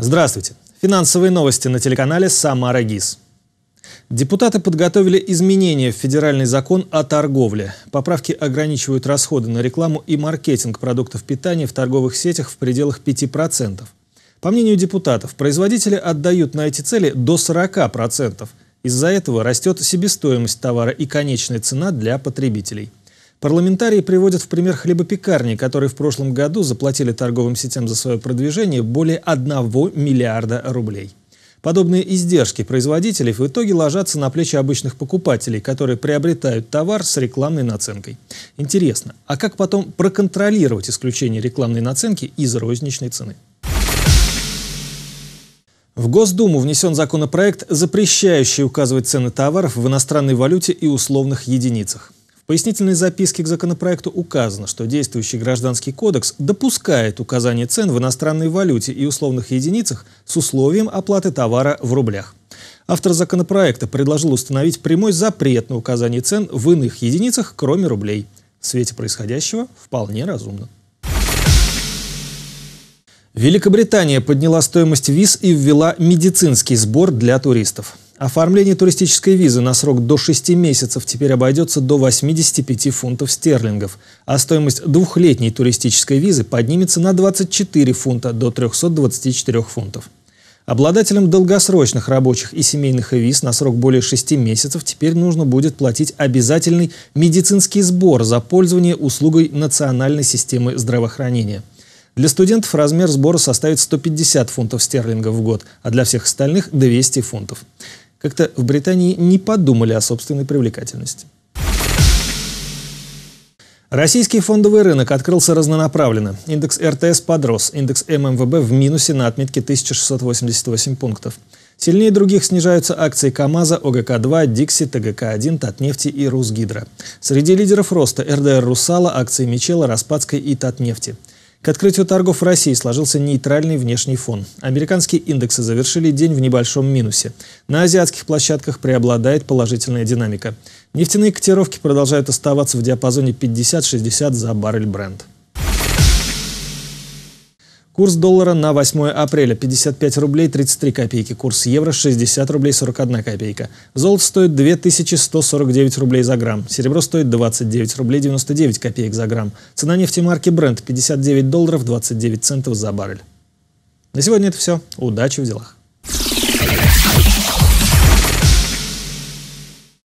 Здравствуйте. Финансовые новости на телеканале «Самара ГИС». Депутаты подготовили изменения в федеральный закон о торговле. Поправки ограничивают расходы на рекламу и маркетинг продуктов питания в торговых сетях в пределах 5%. По мнению депутатов, производители отдают на эти цели до 40%. Из-за этого растет себестоимость товара и конечная цена для потребителей. Парламентарии приводят в пример хлебопекарни, которые в прошлом году заплатили торговым сетям за свое продвижение более 1 миллиарда рублей. Подобные издержки производителей в итоге ложатся на плечи обычных покупателей, которые приобретают товар с рекламной наценкой. Интересно, а как потом проконтролировать исключение рекламной наценки из розничной цены? В Госдуму внесен законопроект, запрещающий указывать цены товаров в иностранной валюте и условных единицах пояснительной записке к законопроекту указано, что действующий Гражданский кодекс допускает указание цен в иностранной валюте и условных единицах с условием оплаты товара в рублях. Автор законопроекта предложил установить прямой запрет на указание цен в иных единицах, кроме рублей. В свете происходящего вполне разумно. Великобритания подняла стоимость виз и ввела медицинский сбор для туристов. Оформление туристической визы на срок до 6 месяцев теперь обойдется до 85 фунтов стерлингов, а стоимость двухлетней туристической визы поднимется на 24 фунта до 324 фунтов. Обладателям долгосрочных рабочих и семейных виз на срок более 6 месяцев теперь нужно будет платить обязательный медицинский сбор за пользование услугой национальной системы здравоохранения. Для студентов размер сбора составит 150 фунтов стерлингов в год, а для всех остальных – 200 фунтов как-то в Британии не подумали о собственной привлекательности. Российский фондовый рынок открылся разнонаправленно. Индекс РТС подрос, индекс ММВБ в минусе на отметке 1688 пунктов. Сильнее других снижаются акции КАМАЗа, ОГК-2, Дикси, ТГК-1, Татнефти и Русгидро. Среди лидеров роста РДР Русала, акции Мичела, Распадской и Татнефти – к открытию торгов в России сложился нейтральный внешний фон. Американские индексы завершили день в небольшом минусе. На азиатских площадках преобладает положительная динамика. Нефтяные котировки продолжают оставаться в диапазоне 50-60 за баррель бренд. Курс доллара на 8 апреля 55 рублей 33 копейки. Курс евро 60 рублей 41 копейка. Золото стоит 2149 рублей за грамм. Серебро стоит 29 рублей 99 копеек за грамм. Цена нефти марки Brent 59 долларов 29 центов за баррель. На сегодня это все. Удачи в делах.